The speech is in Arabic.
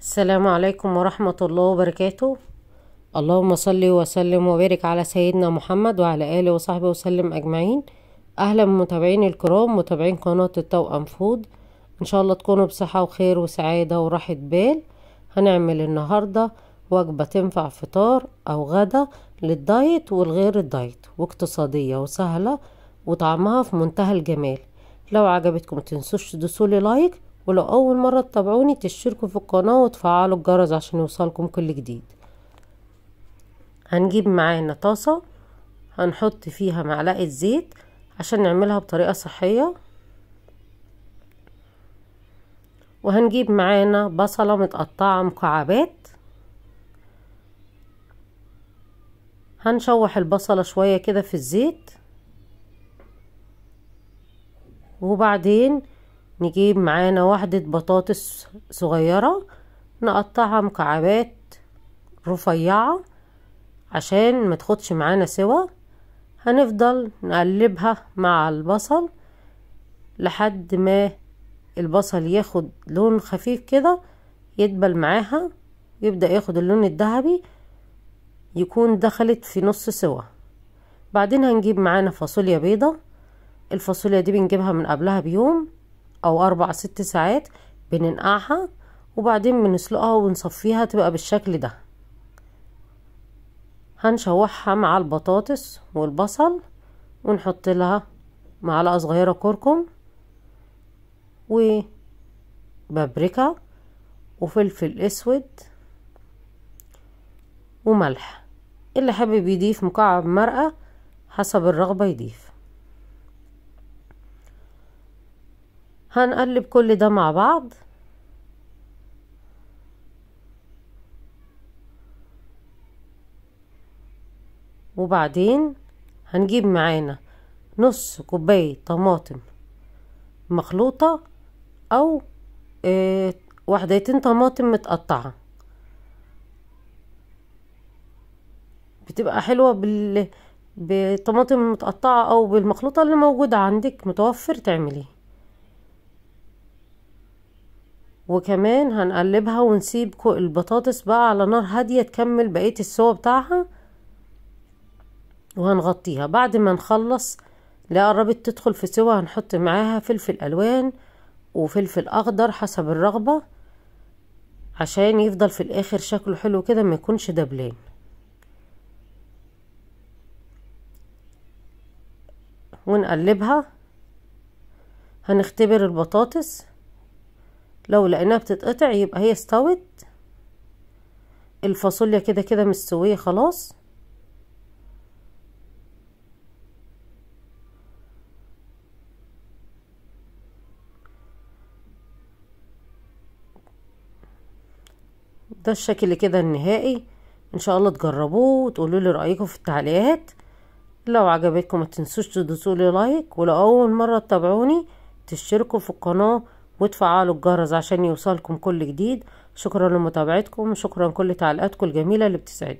السلام عليكم ورحمة الله وبركاته اللهم صل وسلم وبارك على سيدنا محمد وعلى آله وصحبه وسلم أجمعين أهلا متابعيني الكرام متابعين قناة التوأم فود إن شاء الله تكونوا بصحة وخير وسعادة وراحة بال هنعمل النهاردة وجبة تنفع فطار أو غدا للدايت والغير الدايت واقتصادية وسهلة وطعمها في منتهى الجمال لو عجبتكم متنسوش تدوسولي لايك ولو اول مره تتابعوني تشتركوا في القناه وتفعلوا الجرس عشان يوصلكم كل جديد هنجيب معانا طاسه هنحط فيها معلقه زيت عشان نعملها بطريقه صحيه وهنجيب معانا بصله متقطعه مكعبات هنشوح البصله شويه كده في الزيت وبعدين نجيب معانا واحدة بطاطس صغيرة نقطعها مكعبات رفيعة عشان ما تخدش معانا سوا هنفضل نقلبها مع البصل لحد ما البصل ياخد لون خفيف كده يدبل معاها يبدأ ياخد اللون الذهبي يكون دخلت في نص سوا بعدين هنجيب معانا فاصوليا بيضة الفاصوليا دي بنجيبها من قبلها بيوم او اربع ست ساعات بننقعها وبعدين بنسلقها ونصفيها تبقى بالشكل ده هنشوحها مع البطاطس والبصل ونحط لها معلقه صغيره كركم وبابريكا وفلفل اسود وملح اللي حابب يضيف مكعب مرقه حسب الرغبه يضيف هنقلب كل ده مع بعض وبعدين هنجيب معانا نص كوباية طماطم مخلوطة أو آه، وحدتين طماطم متقطعة بتبقى حلوة بالطماطم المتقطعة أو بالمخلوطة اللي موجودة عندك متوفر تعمليه وكمان هنقلبها ونسيب البطاطس بقى على نار هادية تكمل بقية السوا بتاعها وهنغطيها بعد ما نخلص لا قربت تدخل في سوا هنحط معاها فلفل الوان وفلفل اخضر حسب الرغبة عشان يفضل في الاخر شكله حلو كده ما يكونش دبلان ونقلبها هنختبر البطاطس لو لقيناها بتتقطع يبقى هي استوت الفاصوليا كده كده مستويه خلاص ده الشكل كده النهائي ان شاء الله تجربوه وتقولوا لي رايكم في التعليقات لو عجبتكم ما تنسوش تدوسوا لي لايك ولو اول مره تتابعوني تشتركوا في القناه وتفعلوا الجرس عشان يوصلكم كل جديد شكرا لمتابعتكم شكرا كل تعليقاتكم الجميلة اللي بتسعدني